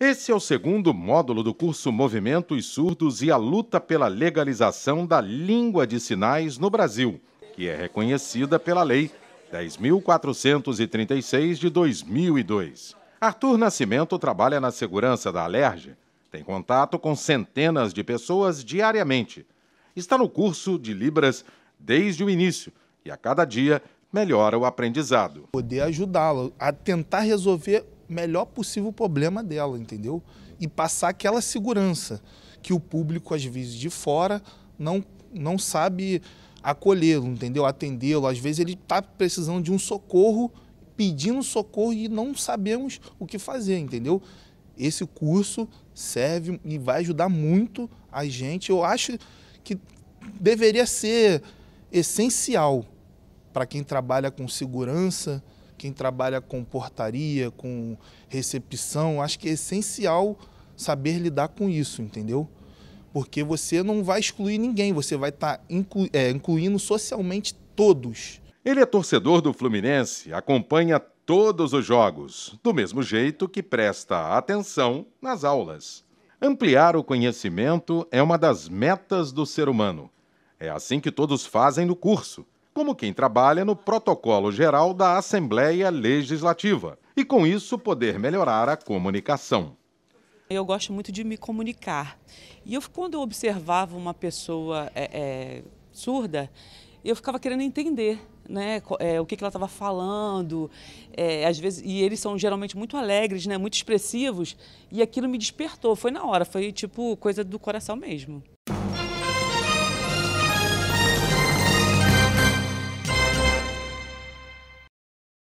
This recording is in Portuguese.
Esse é o segundo módulo do curso Movimentos Surdos e a Luta pela Legalização da Língua de Sinais no Brasil, que é reconhecida pela Lei 10.436 de 2002. Arthur Nascimento trabalha na segurança da Alerj, tem contato com centenas de pessoas diariamente. Está no curso de Libras desde o início e a cada dia melhora o aprendizado. Poder ajudá-lo a tentar resolver melhor possível o problema dela, entendeu? E passar aquela segurança que o público, às vezes, de fora não, não sabe acolhê-lo, entendeu? Atendê-lo. Às vezes ele está precisando de um socorro, pedindo socorro e não sabemos o que fazer, entendeu? Esse curso serve e vai ajudar muito a gente. Eu acho que deveria ser essencial para quem trabalha com segurança, quem trabalha com portaria, com recepção, acho que é essencial saber lidar com isso, entendeu? Porque você não vai excluir ninguém, você vai estar tá inclu é, incluindo socialmente todos. Ele é torcedor do Fluminense, acompanha todos os jogos, do mesmo jeito que presta atenção nas aulas. Ampliar o conhecimento é uma das metas do ser humano. É assim que todos fazem no curso como quem trabalha no protocolo geral da Assembleia Legislativa e, com isso, poder melhorar a comunicação. Eu gosto muito de me comunicar. E eu, quando eu observava uma pessoa é, é, surda, eu ficava querendo entender né, é, o que, que ela estava falando. É, às vezes, e eles são geralmente muito alegres, né, muito expressivos. E aquilo me despertou. Foi na hora, foi tipo coisa do coração mesmo.